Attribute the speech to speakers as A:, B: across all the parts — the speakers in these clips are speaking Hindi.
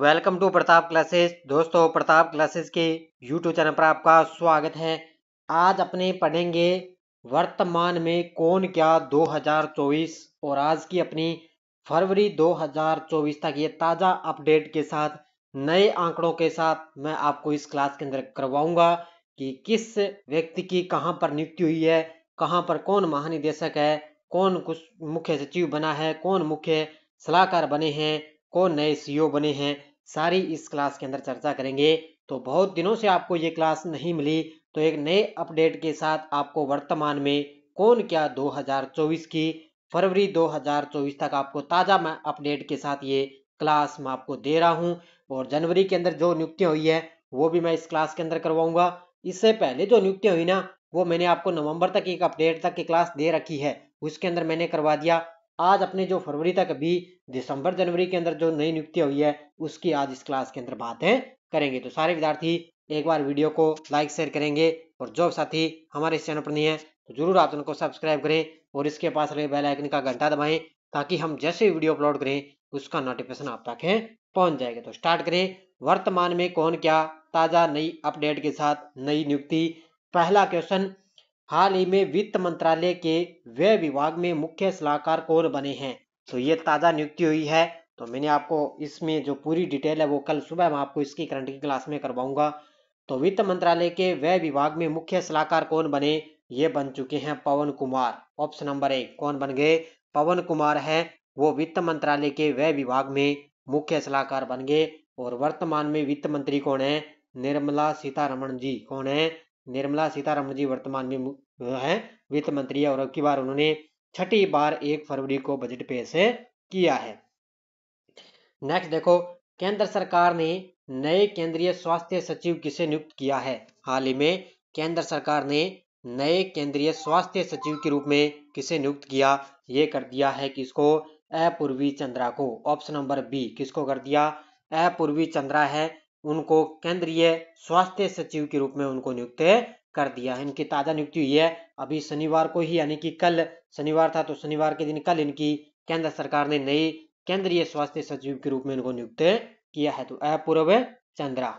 A: वेलकम टू प्रताप क्लासेस दोस्तों प्रताप क्लासेस के यूट्यूब चैनल पर आपका स्वागत है आज अपने पढ़ेंगे वर्तमान में कौन क्या 2024 और आज की अपनी फरवरी 2024 तक ये ताज़ा अपडेट के साथ नए आंकड़ों के साथ मैं आपको इस क्लास के अंदर करवाऊंगा कि किस व्यक्ति की कहां पर नियुक्ति हुई है कहां पर कौन महानिदेशक है कौन कुछ मुख्य सचिव बना है कौन मुख्य सलाहकार बने हैं कौन नए सीईओ e बने हैं सारी इस क्लास के अंदर चर्चा करेंगे तो बहुत दिनों से आपको ये क्लास नहीं मिली तो एक नए अपडेट के साथ आपको वर्तमान में कौन क्या 2024 की फरवरी 2024 तक आपको ताज़ा मैं अपडेट के साथ ये क्लास मैं आपको दे रहा हूँ और जनवरी के अंदर जो नियुक्तियाँ हुई है वो भी मैं इस क्लास के अंदर करवाऊंगा इससे पहले जो नियुक्तियाँ हुई ना वो मैंने आपको नवंबर तक एक अपडेट तक की क्लास दे रखी है उसके अंदर मैंने करवा दिया आज अपने जो फरवरी तक अभी दिसंबर जनवरी के अंदर जो नई नियुक्ति हुई है उसकी आज इस क्लास के अंदर बातें करेंगे तो सारे विद्यार्थी एक बार वीडियो को लाइक शेयर करेंगे और जो साथी हमारे इस चैनल पर नहीं है तो जरूर आप उनको सब्सक्राइब करें और इसके पास रहे बेल आइकन का घंटा दबाएं ताकि हम जैसे वीडियो अपलोड करें उसका नोटिफिकेशन आप तक है पहुंच जाएगा तो स्टार्ट करें वर्तमान में कौन क्या ताजा नई अपडेट के साथ नई नियुक्ति पहला क्वेश्चन हाल ही में वित्त मंत्रालय के व्यय विभाग में मुख्य सलाहकार कौन बने हैं तो ये ताज़ा नियुक्ति हुई है तो मैंने आपको इसमें जो पूरी डिटेल है वो कल सुबह मैं आपको इसकी करंट की क्लास में करवाऊंगा तो वित्त मंत्रालय के व्यय विभाग में मुख्य सलाहकार कौन बने ये बन चुके हैं पवन कुमार ऑप्शन नंबर एक कौन बन गए पवन कुमार है वो वित्त मंत्रालय के व्यय विभाग में मुख्य सलाहकार बन गए और वर्तमान में वित्त मंत्री कौन है निर्मला सीतारमण जी कौन है निर्मला सीतारमण जी वर्तमान में हैं वित्त मंत्री और अब की बार उन्होंने छठी बार एक फरवरी को बजट पेश किया है नेक्स्ट देखो केंद्र सरकार ने नए केंद्रीय स्वास्थ्य सचिव किसे नियुक्त किया है हाल ही में केंद्र सरकार ने नए केंद्रीय स्वास्थ्य सचिव के रूप में किसे नियुक्त किया ये कर दिया है किसको अपूर्वी चंद्रा को ऑप्शन नंबर बी किसको कर दिया अपूर्वी चंद्रा है उनको केंद्रीय स्वास्थ्य सचिव के रूप में उनको नियुक्त कर दिया है इनकी ताजा नियुक्ति हुई है अभी शनिवार को ही यानी कि कल शनिवार था तो शनिवार के दिन कल इनकी केंद्र सरकार ने नई केंद्रीय स्वास्थ्य सचिव के रूप में इनको नियुक्त किया है तो अपूर्व चंद्रा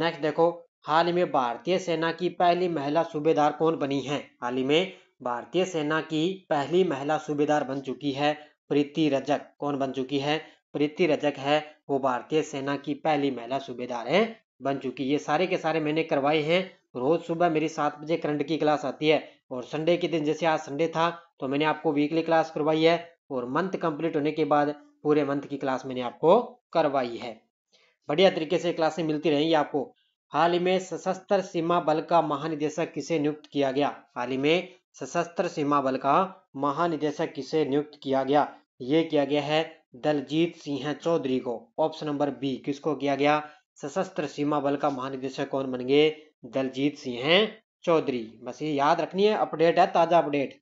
A: नेक्स्ट देखो हाल ही में भारतीय सेना की पहली महिला सूबेदार कौन बनी है हाल ही में भारतीय सेना की पहली महिला सूबेदार बन चुकी है प्रीति रजक कौन बन चुकी है प्रीति रजक है वो भारतीय सेना की पहली महिला सूबेदार हैं बन चुकी ये सारे के सारे मैंने करवाए हैं रोज सुबह मेरी सात बजे करंट की क्लास आती है और संडे के दिन जैसे आज संडे था तो मैंने आपको वीकली क्लास करवाई है और मंथ कंप्लीट होने के बाद पूरे मंथ की क्लास मैंने आपको करवाई है बढ़िया तरीके से क्लासें मिलती रहेंगी आपको हाल ही में सशस्त्र सीमा बल का महानिदेशक किसे नियुक्त किया गया हाल ही में सशस्त्र सीमा बल का महानिदेशक किसे नियुक्त किया गया ये किया गया है दलजीत सिंह चौधरी को ऑप्शन नंबर बी किसको किया गया सशस्त्र सीमा बल का महानिदेशक कौन बन गए दलजीत सिंह चौधरी बस ये याद रखनी है अपडेट है ताजा अपडेट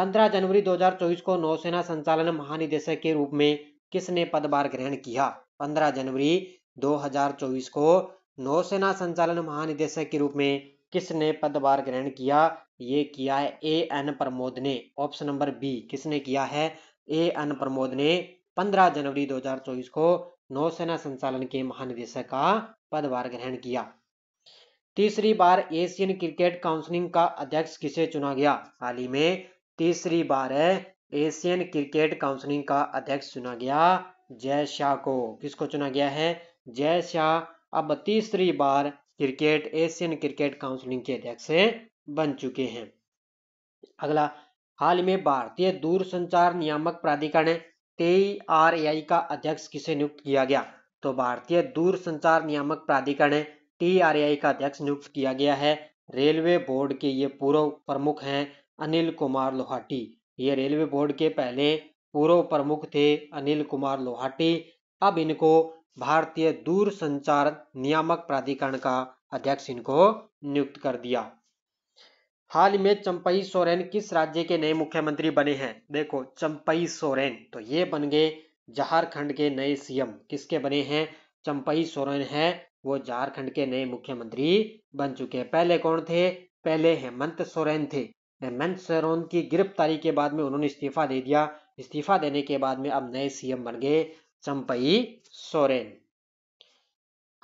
A: 15 जनवरी 2024 को नौसेना संचालन महानिदेशक के रूप में किसने पदभार ग्रहण किया 15 जनवरी 2024 को नौसेना संचालन महानिदेशक के रूप में किसने पदभार ग्रहण किया ये किया है ए एन प्रमोद ने ऑप्शन नंबर बी किसने किया है ए एन प्रमोद ने 15 जनवरी 2024 को नौसेना संचालन के महानिदेशक का पदभार ग्रहण किया तीसरी बार एशियन क्रिकेट काउंसिलिंग का अध्यक्ष किसे चुना गया हाल ही में तीसरी बार एशियन क्रिकेट काउंसिलिंग का अध्यक्ष चुना गया जय शाह को किसको चुना गया है जय शाह अब तीसरी बार क्रिकेट एशियन क्रिकेट काउंसिलिंग के अध्यक्ष बन चुके हैं अगला हाल में भारतीय दूरसंचार नियामक प्राधिकरण टीआरएआई का अध्यक्ष किसे नियुक्त किया गया तो भारतीय दूर संचार नियामक प्राधिकरण है टीआरएआई का अध्यक्ष नियुक्त किया गया है रेलवे बोर्ड के ये पूर्व प्रमुख हैं अनिल कुमार लोहाटी ये रेलवे बोर्ड के पहले पूर्व प्रमुख थे अनिल कुमार लोहाटी अब इनको भारतीय दूर संचार नियामक प्राधिकरण का अध्यक्ष इनको नियुक्त कर दिया हाल में चंपई सोरेन किस राज्य के नए मुख्यमंत्री बने हैं देखो चंपई सोरेन तो ये बन गए झारखंड के नए सीएम किसके बने हैं चंपई सोरेन है वो झारखंड के नए मुख्यमंत्री बन चुके हैं पहले कौन थे पहले हेमंत सोरेन थे हेमंत सोरेन की गिरफ्तारी के बाद में उन्होंने इस्तीफा दे दिया इस्तीफा देने के बाद में अब नए सीएम बन गए चंपई सोरेन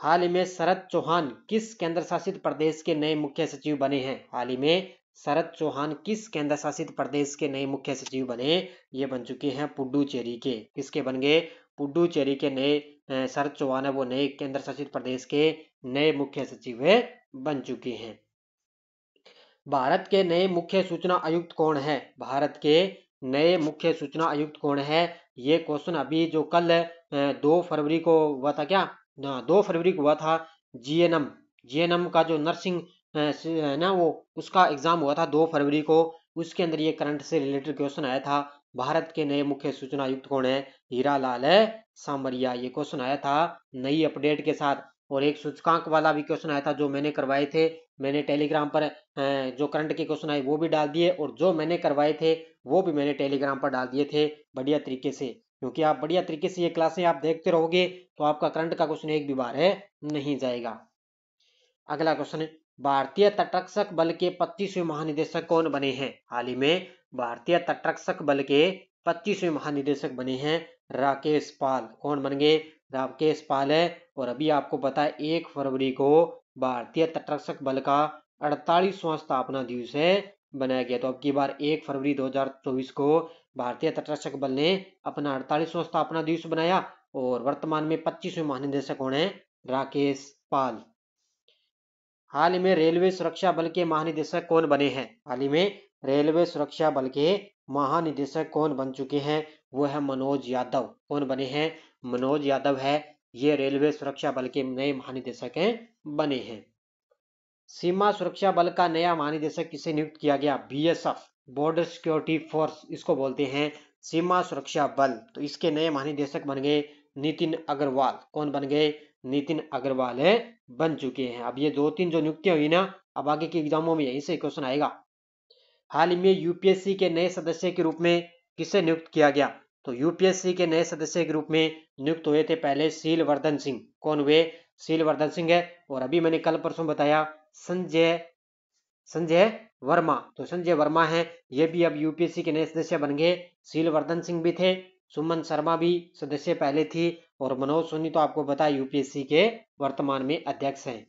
A: हाल ही में शरद चौहान किस केंद्र शासित प्रदेश के नए मुख्य सचिव बने हैं हाल ही में शरद चौहान किस केंद्र शासित प्रदेश के नए मुख्य सचिव बने ये बन चुके हैं पुडुचेरी के किसके बन गए पुडुचेरी के नए शरद चौहान है वो नए केंद्र शासित प्रदेश के नए मुख्य सचिव बन चुके हैं भारत के नए मुख्य सूचना आयुक्त कौन है भारत के नए मुख्य सूचना आयुक्त कौन है ये क्वेश्चन अभी जो कल दो फरवरी को हुआ था क्या ना दो फरवरी को हुआ था जीएनएम जीएनएम का जो नर्सिंग है ना वो उसका एग्जाम हुआ था दो फरवरी को उसके अंदर ये करंट से रिलेटेड क्वेश्चन आया था भारत के नए मुख्य सूचना आयुक्त कौन है हीरा लाल है सामरिया ये क्वेश्चन आया था नई अपडेट के साथ और एक सूचकांक वाला भी क्वेश्चन आया था जो मैंने करवाए थे मैंने टेलीग्राम पर जो करंट के क्वेश्चन आए वो भी डाल दिए और जो मैंने करवाए थे वो भी मैंने टेलीग्राम पर डाल दिए थे बढ़िया तरीके से क्योंकि आप बढ़िया तरीके से ये क्लासें आप देखते रहोगे तो आपका करंट का क्वेश्चन एक भी बार है नहीं जाएगा अगला क्वेश्चन भारतीय तटरक्षक बल के पच्चीसवें महानिदेशक कौन बने हैं हाल ही में भारतीय तटरक्षक बल के पच्चीसवें महानिदेशक बने हैं राकेश पाल कौन बन गए राकेश पाल है और अभी आपको पता है एक फरवरी को भारतीय तटरक्षक बल का अड़तालीसवां स्थापना दिवस है बनाया गया तो अब की बार एक फरवरी 2024 को भारतीय तटरक्षक बल ने अपना अड़तालीसवा स्थापना दिवस बनाया और वर्तमान में पच्चीसवें महानिदेशक कौन है राकेश पाल हाल ही में रेलवे सुरक्षा बल के महानिदेशक कौन बने हैं हाल ही में रेलवे सुरक्षा बल के महानिदेशक कौन बन चुके हैं वो है मनोज यादव कौन बने हैं मनोज यादव है ये रेलवे सुरक्षा बल के नए महानिदेशक हैं बने हैं सीमा सुरक्षा बल का नया महानिदेशक किसे नियुक्त किया गया बीएसएफ बॉर्डर सिक्योरिटी फोर्स इसको बोलते हैं सीमा सुरक्षा बल तो इसके नए महानिदेशक बन गए नितिन अग्रवाल कौन बन गए नितिन अग्रवाल है बन चुके हैं अब ये दो तीन जो नियुक्तियां हुई ना अब आगे के एग्जामों में यहीं से क्वेश्चन आएगा हाल ही में यूपीएससी के नए सदस्य के रूप में किसे नियुक्त किया गया तो यूपीएससी के नए सदस्य के रूप में नियुक्त हुए थे पहले सीलवर्धन सिंह कौन हुए सीलवर्धन सिंह है और अभी मैंने कल परसों बताया संजय संजय वर्मा तो संजय वर्मा हैं ये भी अब यूपीएससी के नए सदस्य बन गए सील वर्धन सिंह भी थे सुमन शर्मा भी सदस्य पहले थी और मनोज सोनी तो आपको पता यूपीएससी के वर्तमान में अध्यक्ष हैं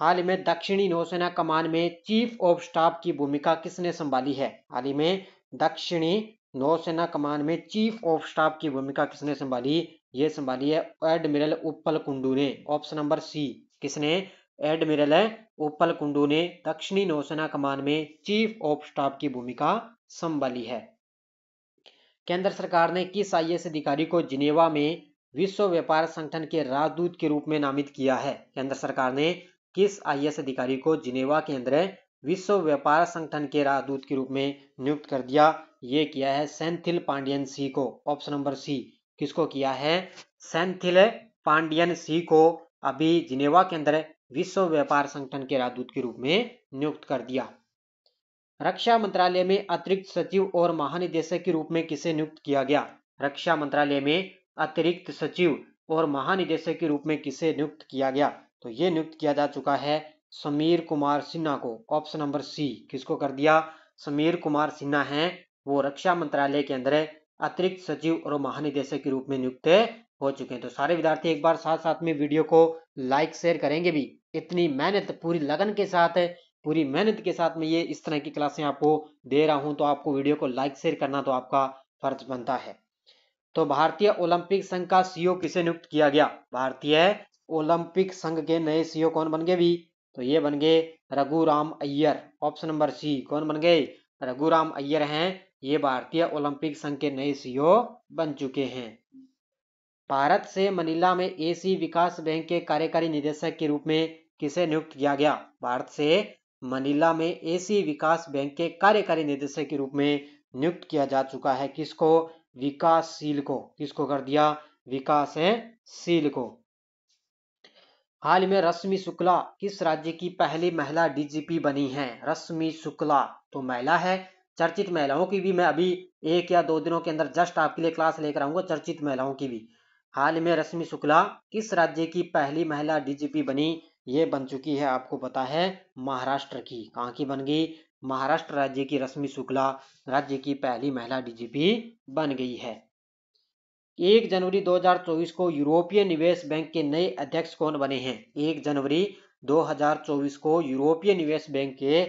A: हाल में दक्षिणी नौसेना कमान में चीफ ऑफ स्टाफ की भूमिका किसने संभाली है हाल ही में दक्षिणी नौसेना कमान में चीफ ऑफ स्टाफ की भूमिका किसने संभाली ये संभाली है एडमिरल उपल कुंडू ने ऑप्शन नंबर सी किसने एडमिरल ओपल कुंडू ने दक्षिणी नौसेना कमान में चीफ ऑफ स्टाफ की भूमिका संभाली है केंद्र सरकार ने किस आई अधिकारी को जिनेवा में विश्व व्यापार संगठन के राजदूत के रूप में नामित किया है केंद्र सरकार ने किस आई अधिकारी को जिनेवा के अंदर विश्व व्यापार संगठन के राजदूत के रूप में नियुक्त कर दिया ये किया है सेंथिल पांडियन सी को ऑप्शन नंबर सी किसको किया है सेंथिल पांडियन सी को अभी जिनेवा के अंदर विश्व व्यापार संगठन के राजदूत के रूप में नियुक्त कर दिया रक्षा मंत्रालय में अतिरिक्त सचिव और महानिदेशक के रूप में किसे नियुक्त किया गया रक्षा मंत्रालय में अतिरिक्त सचिव और महानिदेशक के रूप में किसे नियुक्त किया गया तो ये नियुक्त किया जा चुका है समीर कुमार सिन्हा को ऑप्शन नंबर सी किसको कर दिया समीर कुमार सिन्हा है वो रक्षा मंत्रालय के अंदर अतिरिक्त सचिव और महानिदेशक के रूप में नियुक्त हो चुके हैं तो सारे विद्यार्थी एक बार साथ साथ में वीडियो को लाइक शेयर करेंगे भी इतनी मेहनत पूरी लगन के साथ है पूरी मेहनत के साथ में ये इस तरह की क्लासें आपको दे रहा हूँ तो आपको वीडियो को लाइक शेयर करना तो आपका फर्ज बनता है तो भारतीय ओलंपिक संघ का सीईओ किसे नियुक्त किया गया भारतीय ओलंपिक संघ के नए सीईओ कौन बन गए भी तो ये बन गए Raghuram Iyer option number C कौन बन गए रघुराम अय्यर हैं ये भारतीय ओलंपिक संघ के नए सीईओ बन चुके हैं भारत से मनीला में एसी विकास बैंक के कार्यकारी निदेशक के रूप में किसे नियुक्त किया गया भारत से मनीला में एसी विकास बैंक के कार्यकारी निदेशक के रूप में नियुक्त किया जा चुका है किसको विकासशील को किसको कर दिया विकास है सील को हाल में रश्मि शुक्ला किस राज्य की पहली महिला डीजीपी बनी है रश्मि शुक्ला तो महिला है चर्चित महिलाओं की भी मैं अभी एक या दो दिनों के अंदर जस्ट आपके लिए क्लास लेकर आऊंगा चर्चित महिलाओं की भी हाल में रश्मि शुक्ला किस राज्य की पहली महिला डीजीपी बनी ये बन चुकी है आपको पता है महाराष्ट्र की कहाँ की बन गई महाराष्ट्र राज्य की रश्मि शुक्ला राज्य की पहली महिला डीजीपी बन गई है एक जनवरी 2024 को यूरोपीय निवेश बैंक के नए अध्यक्ष कौन बने हैं एक जनवरी 2024 को यूरोपीय निवेश बैंक के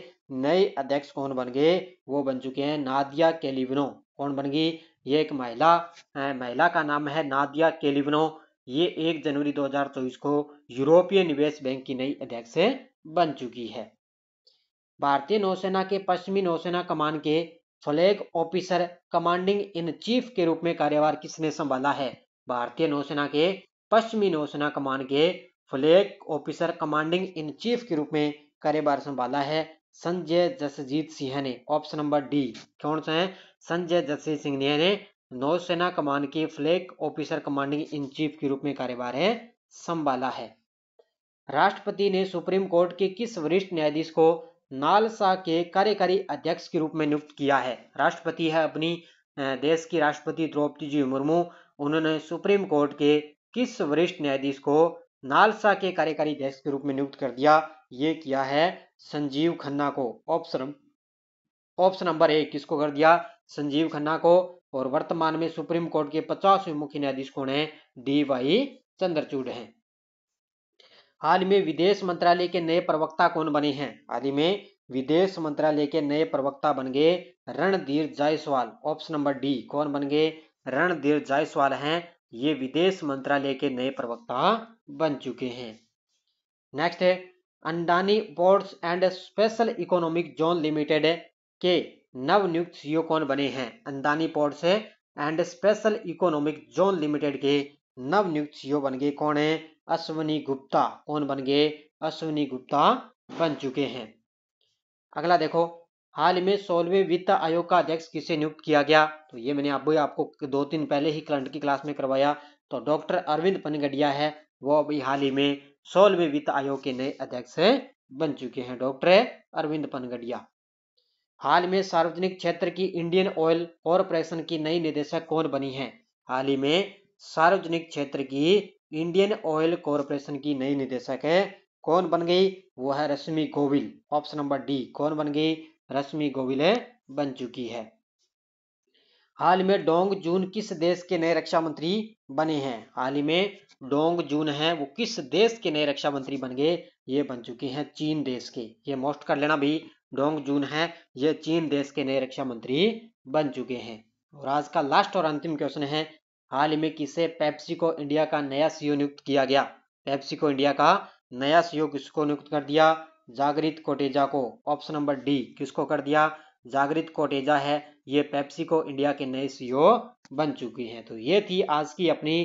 A: नए अध्यक्ष कौन बन गए वो बन चुके हैं नादिया केलिवनो कौन बन गई ये एक महिला महिला का नाम है नादिया केलिवनो ये एक जनवरी 2024 को यूरोपीय निवेश बैंक की नई अध्यक्ष बन चुकी है भारतीय नौसेना के पश्चिमी नौसेना कमान के flag officer commanding in chief के रूप में कार्यभार किसने संभाला है भारतीय नौसेना के पश्चिमी नौसेना कमान के flag officer commanding in chief के रूप में कार्यभार संभाला है संजय जसजीत सिंह ने ऑप्शन नंबर डी कौन सा है संजय जसजीत सिंह ने नौसेना कमान के flag officer commanding in chief के रूप में कार्यभार है संभाला है राष्ट्रपति ने सुप्रीम कोर्ट के किस वरिष्ठ न्यायाधीश को नालसा के कार्यकारी अध्यक्ष के रूप में नियुक्त किया है राष्ट्रपति है अपनी देश की राष्ट्रपति द्रौपदी जी मुर्मू उन्होंने सुप्रीम कोर्ट के किस वरिष्ठ न्यायाधीश को नालसा के कार्यकारी अध्यक्ष के रूप में नियुक्त कर दिया ये किया है संजीव खन्ना को ऑप्शन ऑप्शन नंबर एक किसको कर दिया संजीव खन्ना को और वर्तमान में सुप्रीम कोर्ट के पचासवें मुख्य न्यायाधीश कौन है डी वाई चंद्रचूड हैं हाल में विदेश मंत्रालय के नए प्रवक्ता कौन बने हैं हाल ही में विदेश मंत्रालय के नए प्रवक्ता बन गए Randhir Jaiswal option number D कौन बन गए रणधीर जायसवाल हैं ये विदेश मंत्रालय के नए प्रवक्ता बन चुके हैं नेक्स्ट है Adani ports and special economic zone limited के नव नियुक्त सीओ कौन बने हैं अंदानी पोर्ट से and special economic zone limited के नव नियुक्त सीओ बन गए कौन है अश्वनी गुप्ता कौन बन गए अश्वनी गुप्ता बन चुके हैं अगला देखो हाल में सोलवे वित्त आयोग का अध्यक्ष किसे नियुक्त किया गया तो ये मैंने अब आपको दो तीन पहले ही करंट की क्लास में करवाया तो डॉक्टर अरविंद पनगढ़िया है वो अभी हाल ही में सोलवे वित्त आयोग के नए अध्यक्ष बन चुके हैं डॉक्टर अरविंद पनगढ़िया हाल में सार्वजनिक क्षेत्र की इंडियन ऑयल कॉरपोरेशन की नई निदेशक कौन बनी है हाल ही में सार्वजनिक क्षेत्र की इंडियन ऑयल कॉरपोरेशन की नई निदेशक है कौन बन गई वो है Rashmi Govil option number D कौन बन गई रश्मि गोविल बन चुकी है हाल में डोंग जून किस देश के नए रक्षा मंत्री बने हैं हाल ही में डोंग जून है वो किस देश के नए रक्षा मंत्री बन गए ये बन चुके हैं चीन देश के ये मोस्ट कर लेना भी डोंग जून है ये चीन देश के नए रक्षा मंत्री बन चुके हैं और आज का लास्ट और अंतिम क्वेश्चन है हाल में किसे पेप्सी को इंडिया का नया सीईओ e नियुक्त किया गया पेप्सी को इंडिया का नया सीईओ e किसको नियुक्त कर दिया जागृत कोटेजा को ऑप्शन नंबर डी किसको कर दिया जागृत कोटेजा है ये पेप्सी को इंडिया के नए सीईओ e बन चुकी हैं तो ये थी आज की अपनी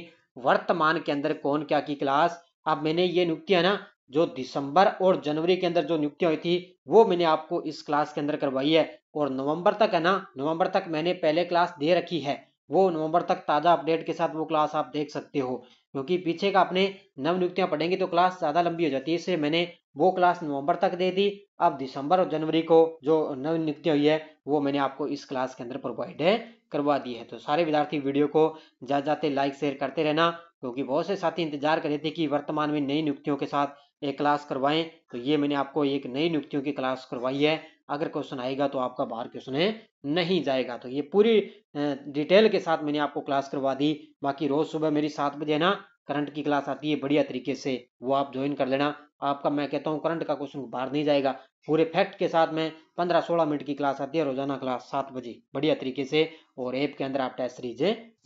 A: वर्तमान के अंदर कौन क्या की क्लास अब मैंने ये नियुक्तियां ना जो दिसंबर और जनवरी के अंदर जो नियुक्ति हुई थी वो मैंने आपको इस क्लास के अंदर करवाई है और नवंबर तक है ना नवंबर तक मैंने पहले क्लास दे रखी है वो नवंबर तक ताज़ा अपडेट के साथ वो क्लास आप देख सकते हो क्योंकि पीछे का आपने नव नियुक्तियाँ पढ़ेंगे तो क्लास ज़्यादा लंबी हो जाती है इसलिए मैंने वो क्लास नवंबर तक दे दी अब दिसंबर और जनवरी को जो नव नियुक्तियाँ हुई है वो मैंने आपको इस क्लास के अंदर प्रोवाइड है करवा दी है तो सारे विद्यार्थी वीडियो को जा जाते लाइक शेयर करते रहना क्योंकि बहुत से साथी इंतजार कर रहे थे कि वर्तमान में नई नियुक्तियों के साथ एक क्लास करवाएं तो ये मैंने आपको एक नई नियुक्तियों की क्लास करवाई है अगर क्वेश्चन आएगा तो आपका बाहर क्वेश्चन है नहीं जाएगा तो ये पूरी डिटेल के साथ मैंने आपको क्लास करवा दी बाकी रोज सुबह मेरी सात बजे है ना करंट की क्लास आती है बढ़िया तरीके से वो आप ज्वाइन कर लेना आपका मैं कहता हूँ करंट का क्वेश्चन बाहर नहीं जाएगा पूरे फैक्ट के साथ में पंद्रह सोलह मिनट की क्लास आती है रोजाना क्लास सात बजे बढ़िया तरीके से और ऐप के अंदर आप टेस्ट सीरीज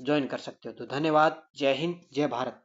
A: ज्वाइन कर सकते हो तो धन्यवाद जय हिंद जय भारत